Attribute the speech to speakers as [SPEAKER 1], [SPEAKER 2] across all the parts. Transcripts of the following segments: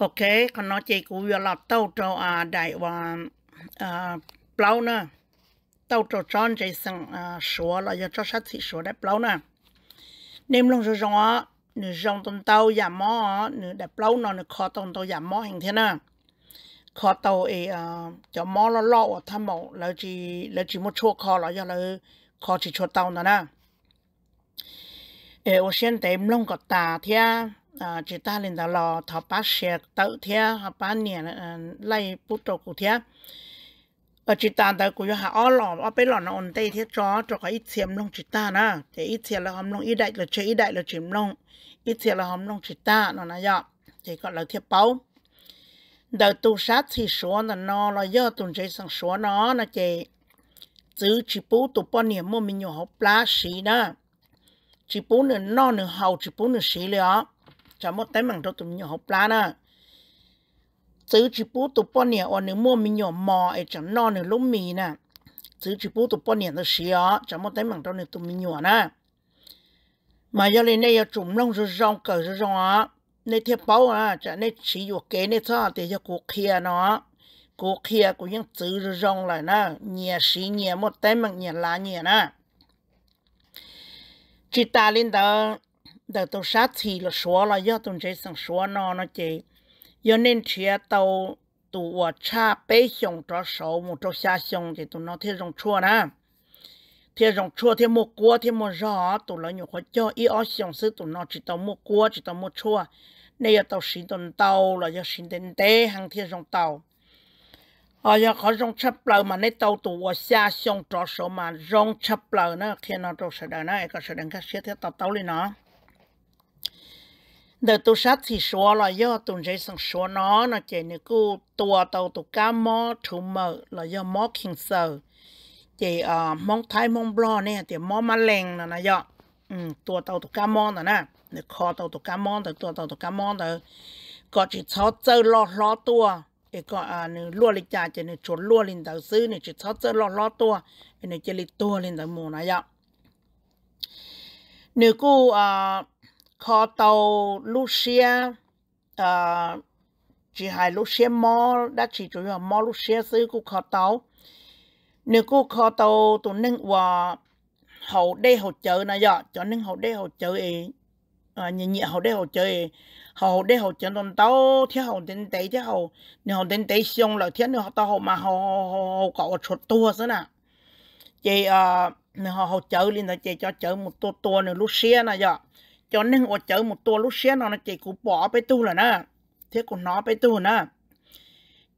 [SPEAKER 1] ok còn nói chỉ cũng vừa là tàu cho à đại và à plau nè tàu cho tròn chỉ sang à sủa là giờ cho sát thì sủa đẹp plau nè nem lông rồi rong á nửa rong tôm tàu giả mỏ nửa đẹp plau nó nửa kho tôm tàu giả mỏ hình thế nè kho tàu ấy à cho mó lo lo ở tham mộ là chỉ là chỉ một chỗ kho là giờ là kho chỉ chỗ tàu nè nè เออเช่นเต็มลงกับตาเทีย à ờ, chỉ ta lên đó lò thọ bá xe tự thế họ bá nè ờ, lấy bút trâu cụ thế và ờ, chỉ ta đó cũng họ ở lò ở bên lò nó ổn tây thế chó cho cái ít xiêm lông chỉ ta nè để ít xiêm là hầm lông ít đại là chơi ít đại là chìm lông ít xiêm là hầm lông chỉ ta nó nói vậy thì gọi là thiệp báu đầu tu sát thì số là nó là do tuần chơi sang số nó là chị chứ chỉ bố tụ bao nhiêu mà mình nhiều học lá xí đó chỉ bố nữa nó nữa hậu chỉ bố nữa xí liền chả một tay mảng cho tụi mình lá nè chứ chỉ bố tụi bọn nè ở nếu mua mình nhỏ mò ấy chẳng no nữa lúc mì nè chứ chỉ bố tụi bọn nè nó xí ó chả một tay mảng cho nữa tụi mình giờ lên đây chúng lông rồi rong cờ rong á nên thiệp à chả nên chỉ dụ kế nên sao cho cuộc kia nó cuộc kia cũng những chữ rong lại nè nhẹ xí nhẹ một tay mảng nhẹ lá nhẹ nè chỉ ta lên đó đợt tôi sát thì là số là do tôi chế sang số nó nó chế do nên chia tàu tụ ở cha bế xong cho số một cho xa xong thì tụi nó thế rong chua nè thế rong chua thế một cua thế một gió tụi nó nhiều khó cho ít ở xong sư tụi nó chỉ tàu một cua chỉ tàu một chua này là tàu xin tuần tàu là do xin tiền tế hàng thế rong tàu ở ờ, do họ rong chấp lờ mà nấy tàu tụ ở xa xong cho số mà rong chấp lờ nữa khi nó tàu sẽ đợi nó cái sẽ đừng khác sẽ thế tàu tàu lên nó đợt tu sát thì số là do tu dễ sang số nó nó chỉ nếu cô tua tàu tụ cá mò thú mờ là do mò kinh sợ, chỉ à ờ, mong thái mong bò nè thì mò mà lèn là nó do ừ tua tàu tụ cá mò là nè nó kho tàu tụ cá mò thì tua tàu tụ cá mò thì có chỉ sáu chơi lo lo tua cái có à ờ, nó lúa lịch trà chỉ nó chuột lúa lên đầu xứ nó chỉ sáu chơi lo lo tua nó chỉ lịch tua lên đầu mù nó do nếu cô ờ, à kho tàu Lucia à, ờ, chỉ hai Lucia mò đã chỉ chủ yếu mò Lucia xứ của kho tàu nếu cô kho tàu tụi nâng hòa hậu đê hậu chợ này giờ cho nên hậu đê hậu chợ ấy à, ờ, nhẹ nhẹ hậu đê hậu chợ ấy hậu đê hậu chợ tụi tàu thiếu hậu tên tế chứ hậu nếu hậu tên tế xong là thiếu nếu tàu hậu mà hậu hậu hậu một chuột tua thế nào chị à nếu hậu hậu chợ lên là chị cho chợ một tua tua nữa Lucia này giờ cho nên ở chợ một tua lúc xe nó chỉ cũng bỏ bé tu là nè thế cũng nó bé tu nè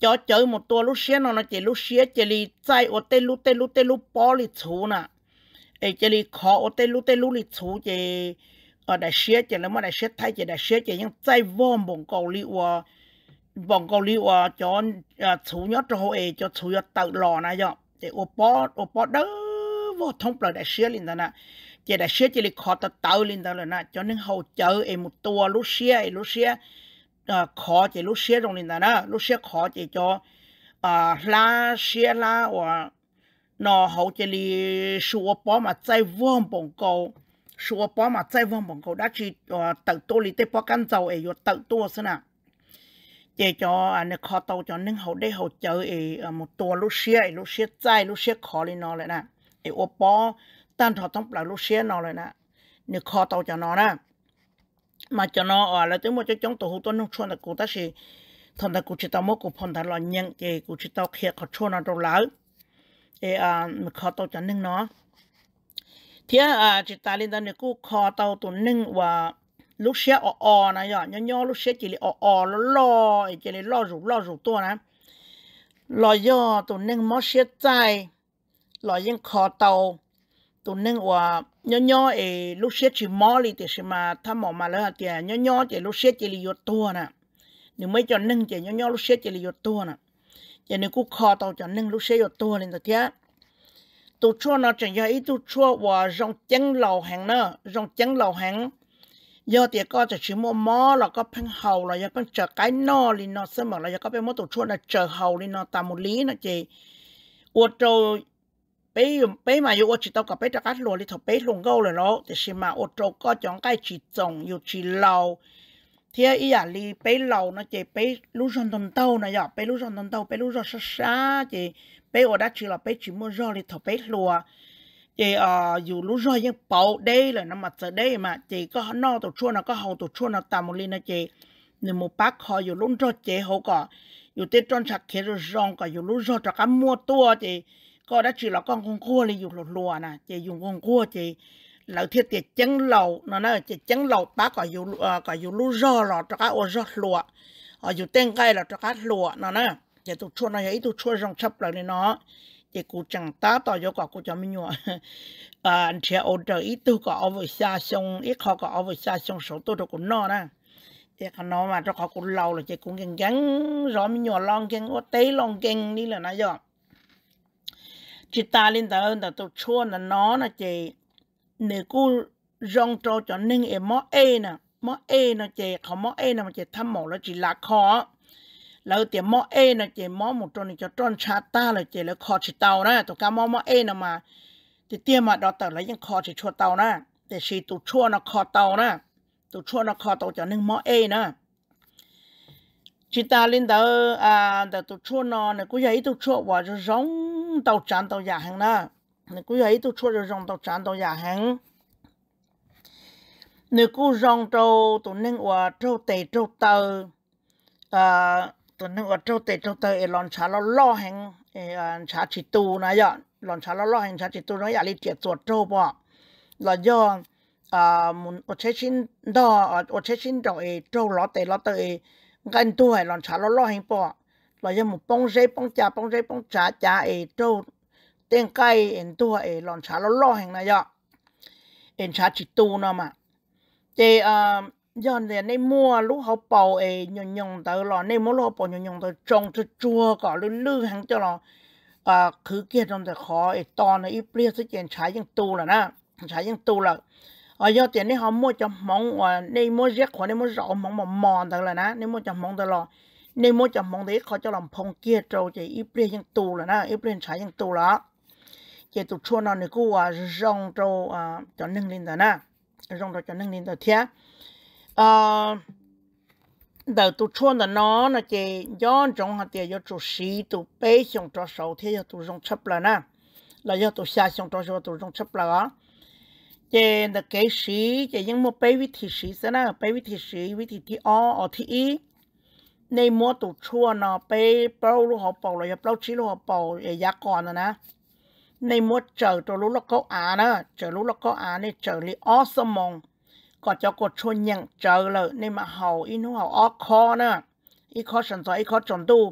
[SPEAKER 1] cho chợ một tua lúc xe nó chỉ lúc xe chỉ lì chạy ở tê lúc tê lúc tê lúc bỏ lì chú nè ấy chỉ lì khó ở tê lúc tê lúc lì chú chỉ ở ờ, đại xe chỉ là mà đại xe thay chỉ đại xe chỉ những chạy vòm bồng cầu lì qua ờ, bồng cầu ờ, cho chú nhớ cho hồi cho chú nhớ tự lò này cho để ô bỏ ô bỏ đó vô thông bờ đại xe liền nè chỉ đã xé chỉ là khó ta tạo lên đó là na cho nên hậu chờ em à, một tua lúc xia em lúc xia khó chỉ lúc xia trong lên đó na lúc xia khó chỉ cho à la xia la và nó hậu chỉ là sửa bỏ mà chạy vòng bồng cầu sửa bỏ mà chạy vòng bồng cầu đã chỉ tự tu lý tế bỏ căn dầu em rồi tự tu xem nào chỉ cho anh khó tàu cho nên hậu đây hậu chờ em một tua lúc xia lúc xia chạy lúc xia khó lên nó lại nè em ô bỏ tan thọ tông lại lúc xe nó rồi nè nếu kho tàu cho nó nè mà cho nó ở là tới một cho chống tổ hữu tuân không chôn là cụ ta sẽ thằng ta cụ chỉ tao mốt cụ phong thái lo nhận cái cụ chỉ tao khía khó cho nó đâu lỡ ê à mình kho tàu cho nên nó thế à chỉ ta lên đây nếu cụ kho tàu tụ nên và lúc xe ở ở này nhở nhớ nhớ lúc xe chỉ là ở ở lo lo chỉ là lo rủ lo rủ tua nè lo do tụ nên mất xe trái lo yên kho tàu tụi nên qua nhỏ nhỏ ấy lúc xét chỉ mò li thì mà tham mò mà là thì nhỏ à, nhỏ thì lúc xét chỉ li yết tua nè à. nếu mấy cho nâng thì nhỏ nhỏ lúc xét chỉ li yết tua nè à. cho nếu cú khó tàu cho nâng lúc xét yết tua lên thì tụ chua nó chỉ giờ ít tụ chua và trong chân lầu hàng nữa trong chân lầu hàng giờ thì có chỉ chỉ mua mò là có phăng hầu là giờ phăng chờ cái no li nó xem mà là giờ có phải mua tụ chua là chờ hầu li nó tạm một lý nó chỉ qua tô bây bây mà yêu chỉ tao cả bây tao cắt lúa thì thằng bây lùng gâu rồi nó thì xem mà ô có chọn cái chỉ trồng yêu chỉ lâu ý à li bây lâu nó chỉ bây lúa sơn tần tàu này giờ lúa sơn tần tàu bây lúa sơn xa chỉ bây ở đó chỉ là chỉ mua rau thì thằng lúa chị ờ lúa rau nhưng bầu đây là nó mặt giờ đây mà chị có no tổ chua nó có hầu tổ chua nó tạm một ly nó nếu một bác họ dù lúa rau chị hậu cả dù tròn sạc kia rồi rong cả lúa rau cho mua tua chị có đã chỉ là con con cua này dùng lột lùa nè chị dùng con cua chị lỡ thiết tiệt chân lầu nó nói chị chân lầu bá có dùng có dùng lú rò lọ cho cá ô rò lùa họ dùng tên cây là cho cá lùa nó nói chị tụt chua nó ấy tụt chua rong chấp lại nó chị cụ chẳng tá tỏ cho quả cụ cho mình nhua à chị ô trợ ít tu có ở với xa sông ít họ có ở với xa sông số tôi được cũng nó nè chị còn nó mà cho họ cũng lâu là chị cũng gắn gắn rõ mình nhua lon gắn ô tế lon gắn đi là nó giờ chị ta lên tờ ơn tao chua là nó là chị nếu cô rong trâu cho nên em mó e nè mó e nè chị không mó e nè mà chị thăm mộ là chị là khó lỡ tiền mó e nè chị mó một trâu này cho tròn cha ta là chị là khó chị tàu nè tụi cả mó mó e nè mà thì tiền mà đó tờ lấy những khó chị chua tàu nè để chị tụi chua nó khó tàu nè tụi chua nó khó tàu cho nên mó e nè chị ta lên tờ à tụi chua nó nè cứ vậy tụi chua vào cho rong tàu tràn tàu giả hàng đó nếu cô ấy tôi cho rồi rong tàu tràn tàu giả hàng nếu cô rong trâu tôi nên qua trâu tè trâu tàu à tôi nên qua trâu tè trâu tàu ở lon chả lo lo hàng ở chả chỉ tu này vậy lon chả lo lo hàng chả chỉ tu nó giải đi tiệt chuột trâu bỏ là do à muốn ở chế sinh đó ở chế sinh trong ấy trâu lo tè lo tàu ấy tuổi lon chả lo lo hàng bỏ là giờ một bông dây bông trà bông dây bông trà trà ấy trâu tên cây ăn tua ấy lon trà lo lo hàng này giờ ăn trà chỉ tu nó mà thì ờ, giờ này nên mua lúc họ bầu ấy nhon nhon tới là nên mua lúc bầu nhon nhon tới trồng cho chua cả lư lư hàng cho là à cứ kia trong cái khó ấy to này ít bia sức tiền tu là na tu là ở ờ, do tiền này họ mua cho mong và ờ, nên mua rác của nên mua rau mong mà mòn tới là na nên mua cho mong tới là nên mỗi chậm mong đấy khó cho lòng phong kia trâu chỉ ít bia nhưng tù là na ít bia trái nhưng tù là chỉ tụ chua nó này cũng rong trâu à cho nâng lên đó na rong trâu cho nâng lên đó thế à đầu tụ chua là nó chỉ do trong hạt tiền do chủ sĩ tụ bế xong cho sầu thế do tụ rong chấp là na là do tụ xa xong cho sầu tụ rong chấp là đó chỉ là cái sĩ chỉ những một bế vị thị sĩ thế na bế vị thị sĩ vị thị thị o ở thị y ในมัวตุชั่วเนาะไปเปล่าลูกหอเป่าเลยเปล่าชี้ลูกหอเป่าเอยักษ์ก่อนนะนะ ในมัวเจอตัวรู้แล้วก็อ่านนะเจอรู้แล้วก็อ่านในเจอลีออสมองก็จะกดชนยังเจอเลยในมาเห่าอีนู่เห่าออคอนะอีคอสันสอยอีคอจนตู้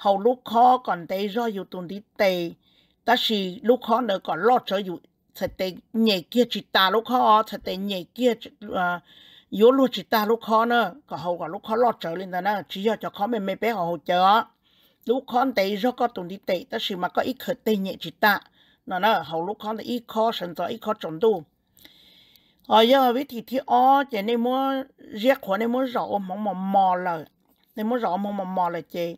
[SPEAKER 1] เห่าลูกคอก่อนเตยรออยู่ตรงที่เตยแต่สีลูกคอเน่ะก่อนรอดเจออยู่สเตยเหนี่ยเกียจิตาลูกคอสเตยเหนี่ยเกียจอ่า yếu luôn chỉ ta lúc khó nữa có hậu có lúc khó lo trở lên đó chỉ cho cho khó mình mấy bé họ hỗ trợ lúc khó tệ do có tụng đi tệ ta mà có ít khởi tệ nhẹ chỉ ta nó nó hậu lúc khó thì ít khó sẵn rồi ít khó chuẩn đủ ở giờ với thì thì o chỉ nên mua giết của nên mua rõ mỏng mỏng mò lời nên mua rõ mỏng mỏng mò lời chị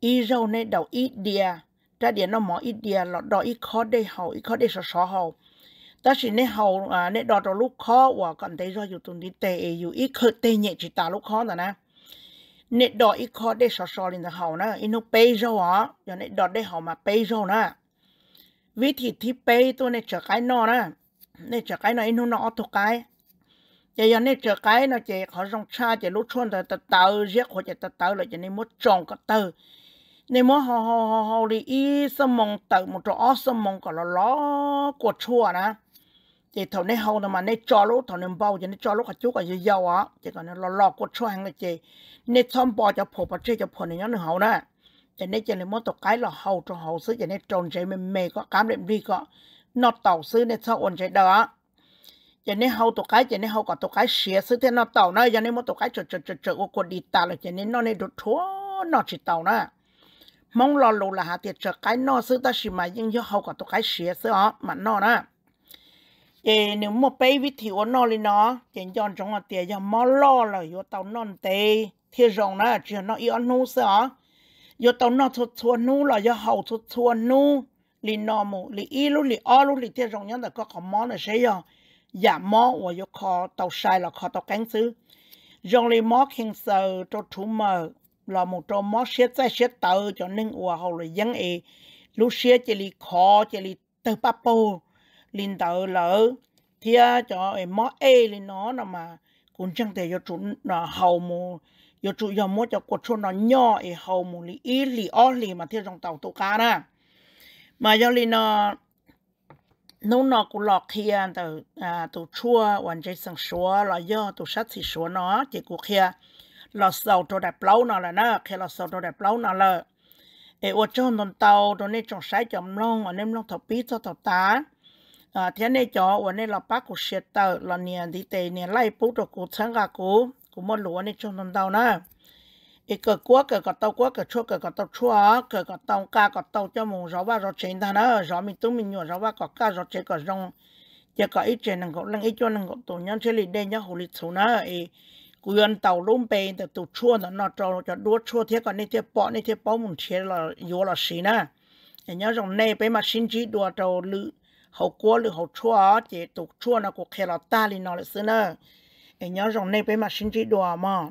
[SPEAKER 1] ít rau nên đầu ít đìa ra đìa nó mỏ ít đìa lọt đỏ ít khó đây hậu ít khó đây sợ sợ hậu ta chỉ nên hầu à nên đo cho lúc khó và còn thấy rồi dù tuần đi tệ dù ít khơi tệ nhẹ chỉ ta lúc khó là nè nên đo ít khó để sò sò lên là hầu nè ít nó pay rau á giờ nên đo để hầu mà pay rau nè vì thì thì pay tôi nên chờ cái nọ nè nên chờ cái nó ít nó nó thuộc cái giờ giờ nên chờ cái nó chỉ họ rong cha chỉ lúc xuân là tờ tờ giết họ chỉ tờ tờ là chỉ nên muốn trồng cái tờ nên muốn họ họ họ họ đi ít sâm mong tờ một chỗ sớm mong còn là lo của chùa nè จีทนี้เขาทำมาในจอรุทนี่เบาจะในจอรุขจุกอะยู่ยาวอ่ะจีตอนนี้เราลอกกดช่วยให้จีในซ้อมปอจะผัวประเทศจะผัวในย้อนึ่งเขาเนี่ยจะในจีเมั่ตกวไกลเราเขาจะเขาซื้อจะในจงใจเมย์ก็กำเร็มดีก็นอตเต่าซื้อในซ้อมอ่อนใจเด้อจะในเขาตัไกลจะในเขาก็ตกวไกลเสียซื้อเท่านอตเต่าเนี่ยจะในมั่วตัวไกลจดจดจดอ้กดดีตาเลยจะในนอในดุทัวนอจตเต่าเนี่ยมองรอลูละหาเตี๋ยวจอไก่นอซื้อตาชิมายิ่งย่อเขาก็ตกวไกเสียซื้อมันนอเนี่ย chị nếu mà bé với thiếu nó lên nó chị chọn trong là tiền cho mò lo là vô tàu non tê thì rồng nó chỉ nó yêu nu sợ vô tàu nó thuộc thuộc nu là do hậu thuộc thuộc nu lì nó mù lì y lu lì o lu lì thì rồng nhớ là có khó mò là sẽ do giả mò và vô khó tàu sai là khó tàu cánh xứ rồng lì mò kinh sợ cho thú mờ là một trong mò xét sai xét tờ cho nên ủa hậu là dân ấy lúc xét chỉ lì khó chỉ lì từ bắp bồ linh tàu lỡ thì cho em mó e lên nó là mà cũng chẳng thể cho chúng là hầu mù cho chủ yo mo cho quật chôn nó nhỏ e hầu mù li ít li o li mà theo trong tàu tàu cá đó mà cho li ờ, nó nó nó cũng lọt kia tàu à tàu chua hoàn chơi sang số là yo tàu sát thì số nó chỉ cuộc kia lọt sầu tàu đẹp lâu nó là nó kia lọt sầu tàu đẹp lâu nó là e ở trong tàu tàu này trong sái trong long ở nem long thập bít cho tá à thế này cho วันนี้เราปักกูเสียเตอร์เราเนี่ยดีเตเนี่ยไล่ปุ๊บตัวกูชั้นกับกูกูมันรู้ว่านี่ช่วงนั้นเดานะอีกเกิดกัวเกิดกับเตากัวเกิดชั่วเกิดกับเตาชั่วเกิดกับเตากากับเตาเจ้าหมูเราว่าเราเชนท่านเออเรามีตุ้มมีหนวดเราว่ากับกาเราเชนกับรองจะกับอีเจนังกับลังอีจวนังกับตัวยันเชลิเดนยันหุลิสูนะเอกูยันเตาลุ่มเปแต่ตัวชั่วนั่นนอจอจะดูชั่วเทียกันนี่เทียปอนี่เทียปอมุนเชียเราโยเราสีนะอย่างนี้ตรงในไปมาชินจีดัวเราลือ hậu quá lư hậu chua chỉ tục chua nó cũng khéo ta li nó là xưa nè em nhớ rằng này bên mà sinh trí đùa mà